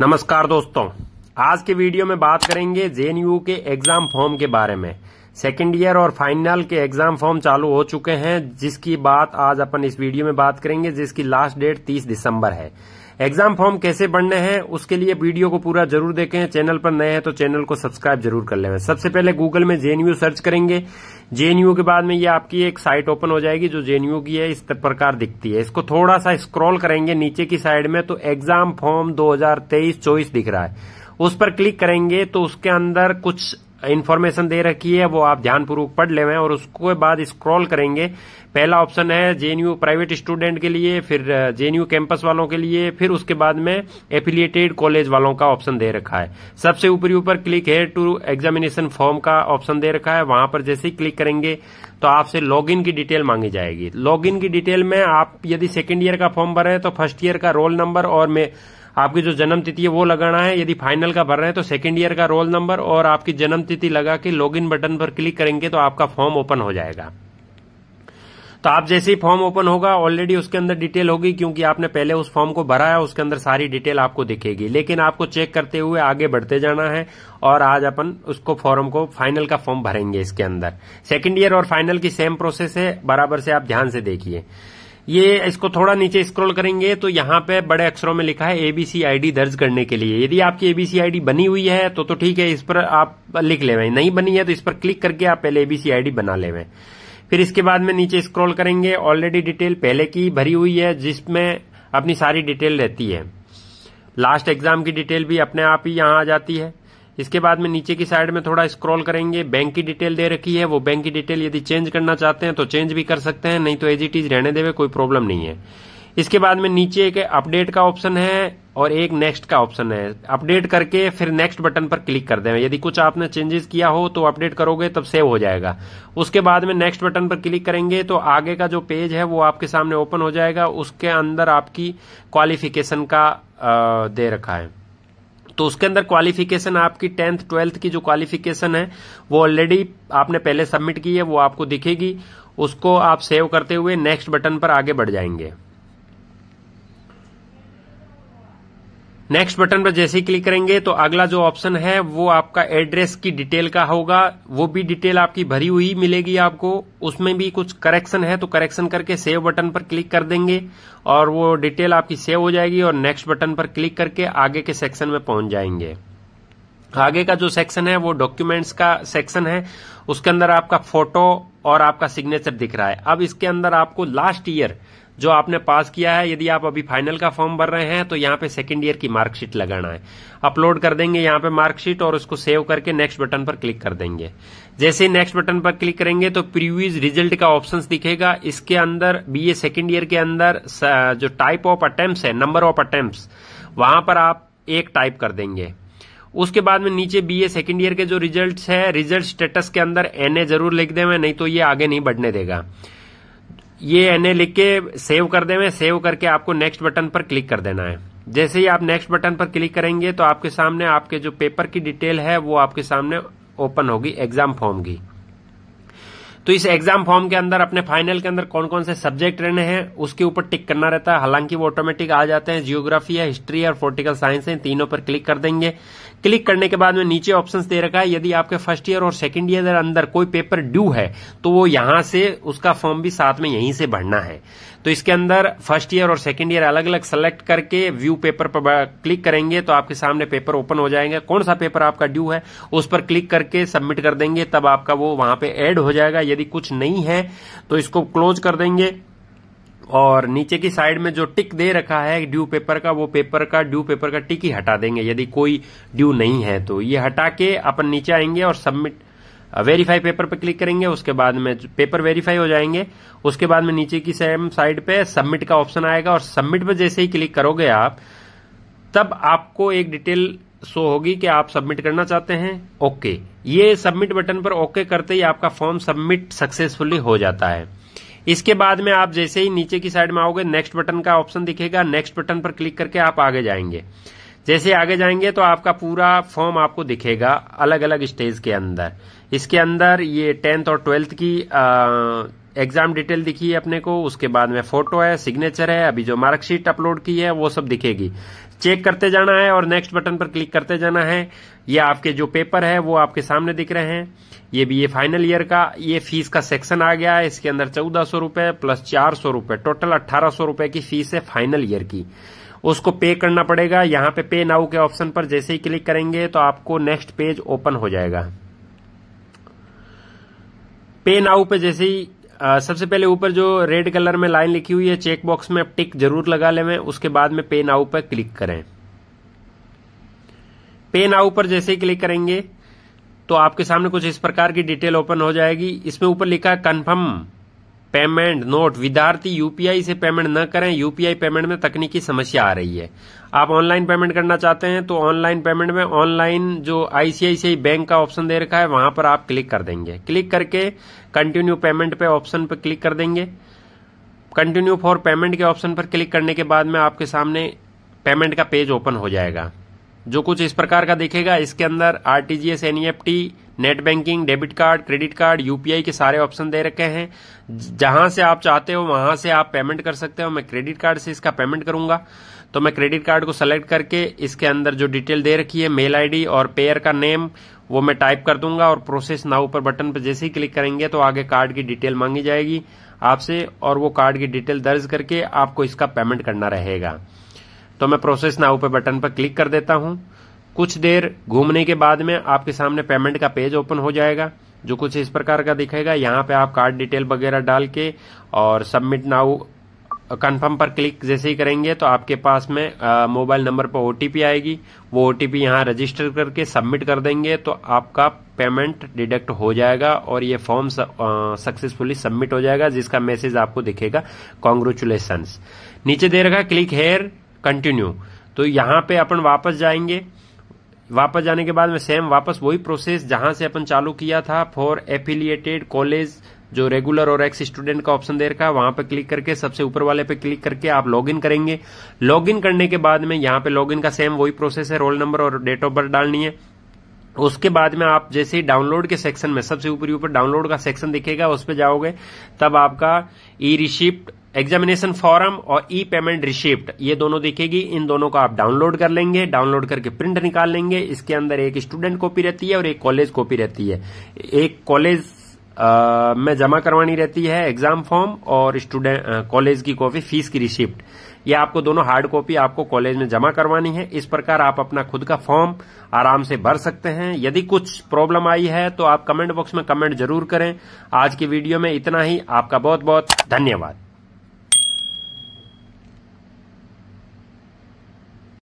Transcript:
नमस्कार दोस्तों आज के वीडियो में बात करेंगे जेएनयू के एग्जाम फॉर्म के बारे में सेकेंड ईयर और फाइनल के एग्जाम फॉर्म चालू हो चुके हैं जिसकी बात आज अपन इस वीडियो में बात करेंगे जिसकी लास्ट डेट 30 दिसंबर है एग्जाम फॉर्म कैसे बढ़ने हैं उसके लिए वीडियो को पूरा जरूर देखें चैनल पर नए हैं तो चैनल को सब्सक्राइब जरूर कर लें सबसे पहले गूगल में जेएनयू सर्च करेंगे जेएनयू के बाद में ये आपकी एक साइट ओपन हो जाएगी जो जेएनयू की है इस प्रकार दिखती है इसको थोड़ा सा स्क्रॉल करेंगे नीचे की साइड में तो एग्जाम फॉर्म दो हजार दिख रहा है उस पर क्लिक करेंगे तो उसके अंदर कुछ इन्फॉर्मेशन दे रखी है वो आप ध्यानपूर्वक पढ़ ले और उसके बाद स्क्रॉल करेंगे पहला ऑप्शन है जेएनयू प्राइवेट स्टूडेंट के लिए फिर जेएनयू कैंपस वालों के लिए फिर उसके बाद में एफिलिएटेड कॉलेज वालों का ऑप्शन दे रखा है सबसे ऊपरी ऊपर क्लिक है टू एग्जामिनेशन फॉर्म का ऑप्शन दे रखा है वहां पर जैसे ही क्लिक करेंगे तो आपसे लॉगिन की डिटेल मांगी जाएगी लॉगिन की डिटेल में आप यदि सेकेंड ईयर का फॉर्म भरे तो फर्स्ट ईयर का रोल नंबर और में आपकी जो जन्म तिथि है वो लगाना है यदि फाइनल का भर रहे हैं तो सेकेंड ईयर का रोल नंबर और आपकी जन्म तिथि लगा के लॉगिन बटन पर क्लिक करेंगे तो आपका फॉर्म ओपन हो जाएगा तो आप जैसे ही फॉर्म ओपन होगा ऑलरेडी उसके अंदर डिटेल होगी क्योंकि आपने पहले उस फॉर्म को भरा है उसके अंदर सारी डिटेल आपको दिखेगी लेकिन आपको चेक करते हुए आगे बढ़ते जाना है और आज अपन उसको फॉर्म को फाइनल का फॉर्म भरेंगे इसके अंदर सेकेंड ईयर और फाइनल की सेम प्रोसेस है बराबर से आप ध्यान से देखिए ये इसको थोड़ा नीचे स्क्रॉल करेंगे तो यहाँ पे बड़े अक्षरों में लिखा है एबीसी आईडी दर्ज करने के लिए यदि आपकी एबीसी आईडी बनी हुई है तो तो ठीक है इस पर आप लिख ले नहीं बनी है तो इस पर क्लिक करके आप पहले एबीसी आईडी बना ले फिर इसके बाद में नीचे स्क्रॉल करेंगे ऑलरेडी डिटेल पहले की भरी हुई है जिसमें अपनी सारी डिटेल रहती है लास्ट एग्जाम की डिटेल भी अपने आप ही यहां आ जाती है इसके बाद में नीचे की साइड में थोड़ा स्क्रॉल करेंगे बैंक की डिटेल दे रखी है वो बैंक की डिटेल यदि चेंज करना चाहते हैं तो चेंज भी कर सकते हैं नहीं तो एज इट इज रहने देवे कोई प्रॉब्लम नहीं है इसके बाद में नीचे एक अपडेट का ऑप्शन है और एक नेक्स्ट का ऑप्शन है अपडेट करके फिर नेक्स्ट बटन पर क्लिक कर देवे यदि कुछ आपने चेंजेस किया हो तो अपडेट करोगे तब सेव हो जाएगा उसके बाद में नेक्स्ट बटन पर क्लिक करेंगे तो आगे का जो पेज है वो आपके सामने ओपन हो जाएगा उसके अंदर आपकी क्वालिफिकेशन का दे रखा है तो उसके अंदर क्वालिफिकेशन आपकी टेंथ ट्वेल्थ की जो क्वालिफिकेशन है वो ऑलरेडी आपने पहले सबमिट की है वो आपको दिखेगी उसको आप सेव करते हुए नेक्स्ट बटन पर आगे बढ़ जाएंगे नेक्स्ट बटन पर जैसे ही क्लिक करेंगे तो अगला जो ऑप्शन है वो आपका एड्रेस की डिटेल का होगा वो भी डिटेल आपकी भरी हुई मिलेगी आपको उसमें भी कुछ करेक्शन है तो करेक्शन करके सेव बटन पर क्लिक कर देंगे और वो डिटेल आपकी सेव हो जाएगी और नेक्स्ट बटन पर क्लिक करके आगे के सेक्शन में पहुंच जाएंगे आगे का जो सेक्शन है वो डॉक्यूमेंट्स का सेक्शन है उसके अंदर आपका फोटो और आपका सिग्नेचर दिख रहा है अब इसके अंदर आपको लास्ट ईयर जो आपने पास किया है यदि आप अभी फाइनल का फॉर्म भर रहे हैं तो यहाँ पे सेकेंड ईयर की मार्कशीट लगाना है अपलोड कर देंगे यहाँ पे मार्कशीट और उसको सेव करके नेक्स्ट बटन पर क्लिक कर देंगे जैसे ही नेक्स्ट बटन पर क्लिक करेंगे तो प्रीवियस रिजल्ट का ऑप्शन दिखेगा इसके अंदर बी ए सेकेंड ईयर के अंदर जो टाइप ऑफ अटेम्प्ट है नंबर ऑफ अटेम्प्ट वहां पर आप एक टाइप कर देंगे उसके बाद में नीचे बीए सेकेंड ईयर के जो रिजल्ट्स है रिजल्ट स्टेटस के अंदर एनए जरूर लिख दे नहीं तो ये आगे नहीं बढ़ने देगा ये एनए लिख के सेव कर देवे सेव करके आपको नेक्स्ट बटन पर क्लिक कर देना है जैसे ही आप नेक्स्ट बटन पर क्लिक करेंगे तो आपके सामने आपके जो पेपर की डिटेल है वो आपके सामने ओपन होगी एग्जाम फॉर्म की तो इस एग्जाम फॉर्म के अंदर अपने फाइनल के अंदर कौन कौन से सब्जेक्ट रहने हैं उसके ऊपर टिक करना रहता है हालांकि वो ऑटोमेटिक आ जाते हैं जियोग्राफी है हिस्ट्री और पोलिटिकल साइंस है तीनों पर क्लिक कर देंगे क्लिक करने के बाद में नीचे ऑप्शंस दे रखा है यदि आपके फर्स्ट ईयर और सेकंड ईयर अंदर कोई पेपर ड्यू है तो वो यहां से उसका फॉर्म भी साथ में यहीं से भरना है तो इसके अंदर फर्स्ट ईयर और सेकेंड ईयर अलग अलग सेलेक्ट करके व्यू पेपर पर क्लिक करेंगे तो आपके सामने पेपर ओपन हो जाएंगे कौन सा पेपर आपका ड्यू है उस पर क्लिक करके सबमिट कर देंगे तब आपका वो वहां पे ऐड हो जाएगा यदि कुछ नहीं है तो इसको क्लोज कर देंगे और नीचे की साइड में जो टिक दे रखा है ड्यू पेपर का वो पेपर का ड्यू पेपर का टिक ही हटा देंगे यदि कोई ड्यू नहीं है तो ये हटा के अपन नीचे आएंगे और सबमिट वेरीफाई पेपर पर क्लिक करेंगे उसके बाद में पेपर वेरीफाई हो जाएंगे उसके बाद में नीचे की सेम साइड पे सबमिट का ऑप्शन आएगा और सबमिट पर जैसे ही क्लिक करोगे आप तब आपको एक डिटेल शो होगी कि आप सबमिट करना चाहते हैं ओके ये सबमिट बटन पर ओके करते ही आपका फॉर्म सबमिट सक्सेसफुली हो जाता है इसके बाद में आप जैसे ही नीचे की साइड में आओगे नेक्स्ट बटन का ऑप्शन दिखेगा नेक्स्ट बटन पर क्लिक करके आप आगे जाएंगे जैसे आगे जाएंगे तो आपका पूरा फॉर्म आपको दिखेगा अलग अलग स्टेज के अंदर इसके अंदर ये टेंथ और ट्वेल्थ की एग्जाम डिटेल दिखी है अपने को उसके बाद में फोटो है सिग्नेचर है अभी जो मार्कशीट अपलोड की है वो सब दिखेगी चेक करते जाना है और नेक्स्ट बटन पर क्लिक करते जाना है ये आपके जो पेपर है वो आपके सामने दिख रहे हैं ये भी ये फाइनल ईयर का ये फीस का सेक्शन आ गया है इसके अंदर चौदह सौ रूपये प्लस चार सौ रूपये टोटल अट्ठारह सौ रूपये की फीस है फाइनल ईयर की उसको पे करना पड़ेगा यहाँ पे पे नाउ के ऑप्शन पर जैसे ही क्लिक करेंगे तो आपको नेक्स्ट पेज ओपन हो जाएगा पे नाउ पे जैसे ही आ, सबसे पहले ऊपर जो रेड कलर में लाइन लिखी हुई है चेक बॉक्स में आप टिक जरूर लगा लें उसके बाद में पे नाउ पर क्लिक करें पे नाउ पर जैसे ही क्लिक करेंगे तो आपके सामने कुछ इस प्रकार की डिटेल ओपन हो जाएगी इसमें ऊपर लिखा है कन्फर्म पेमेंट नोट विद्यार्थी यूपीआई से पेमेंट न करें यूपीआई पेमेंट में तकनीकी समस्या आ रही है आप ऑनलाइन पेमेंट करना चाहते हैं तो ऑनलाइन पेमेंट में ऑनलाइन जो आईसीआईसीआई बैंक का ऑप्शन दे रखा है वहां पर आप क्लिक कर देंगे क्लिक करके कंटिन्यू पेमेंट पे ऑप्शन पर क्लिक कर देंगे कंटिन्यू फॉर पेमेंट के ऑप्शन पर क्लिक करने के बाद में आपके सामने पेमेंट का पेज ओपन हो जाएगा जो कुछ इस प्रकार का दिखेगा इसके अंदर RTGS NEFT net banking debit card credit card UPI के सारे ऑप्शन दे रखे हैं जहां से आप चाहते हो वहां से आप पेमेंट कर सकते हो मैं क्रेडिट कार्ड से इसका पेमेंट करूंगा तो मैं क्रेडिट कार्ड को सेलेक्ट करके इसके अंदर जो डिटेल दे रखी है मेल आईडी और पेयर का नेम वो मैं टाइप कर दूंगा और प्रोसेस नाउ पर बटन पर जैसे ही क्लिक करेंगे तो आगे कार्ड की डिटेल मांगी जाएगी आपसे और वो कार्ड की डिटेल दर्ज करके आपको इसका पेमेंट करना रहेगा तो मैं प्रोसेस नाउ पर बटन पर क्लिक कर देता हूं कुछ देर घूमने के बाद में आपके सामने पेमेंट का पेज ओपन हो जाएगा जो कुछ इस प्रकार का दिखेगा यहाँ पे आप कार्ड डिटेल वगैरह डाल के और सबमिट नाउ कन्फर्म पर क्लिक जैसे ही करेंगे तो आपके पास में मोबाइल नंबर पर ओटीपी आएगी वो ओटीपी यहाँ रजिस्टर करके सबमिट कर देंगे तो आपका पेमेंट डिडक्ट हो जाएगा और ये फॉर्म सक्सेसफुली सबमिट हो जाएगा जिसका मैसेज आपको दिखेगा कॉन्ग्रेचुलेसन्स नीचे दे रखा क्लिक हेयर कंटिन्यू तो यहाँ पे अपन वापस जाएंगे वापस जाने के बाद में सेम वापस वही प्रोसेस जहां से अपन चालू किया था फॉर एफिलियेटेड कॉलेज जो रेगुलर और एक्स स्टूडेंट का ऑप्शन दे रखा है वहां पर क्लिक करके सबसे ऊपर वाले पे क्लिक करके आप लॉगिन करेंगे लॉगिन करने के बाद में यहाँ पे लॉगिन का सेम वही प्रोसेस है रोल नंबर और डेट ऑफ बर्थ डालनी है उसके बाद में आप जैसे ही डाउनलोड के सेक्शन में सबसे ऊपरी ऊपर डाउनलोड का सेक्शन दिखेगा उस पर जाओगे तब आपका ई रिसिप्ट एग्जामिनेशन फॉर्म और ई पेमेंट रिसिप्ट ये दोनों दिखेगी इन दोनों को आप डाउनलोड कर लेंगे डाउनलोड करके प्रिंट निकाल लेंगे इसके अंदर एक स्टूडेंट कॉपी रहती है और एक कॉलेज कॉपी रहती है एक कॉलेज में जमा करवानी रहती है एग्जाम फॉर्म और स्टूडेंट कॉलेज की कॉपी फीस की रिसिप्ट ये आपको दोनों हार्ड कॉपी आपको कॉलेज में जमा करवानी है इस प्रकार आप अपना खुद का फॉर्म आराम से भर सकते हैं यदि कुछ प्रॉब्लम आई है तो आप कमेंट बॉक्स में कमेंट जरूर करें आज की वीडियो में इतना ही आपका बहुत बहुत धन्यवाद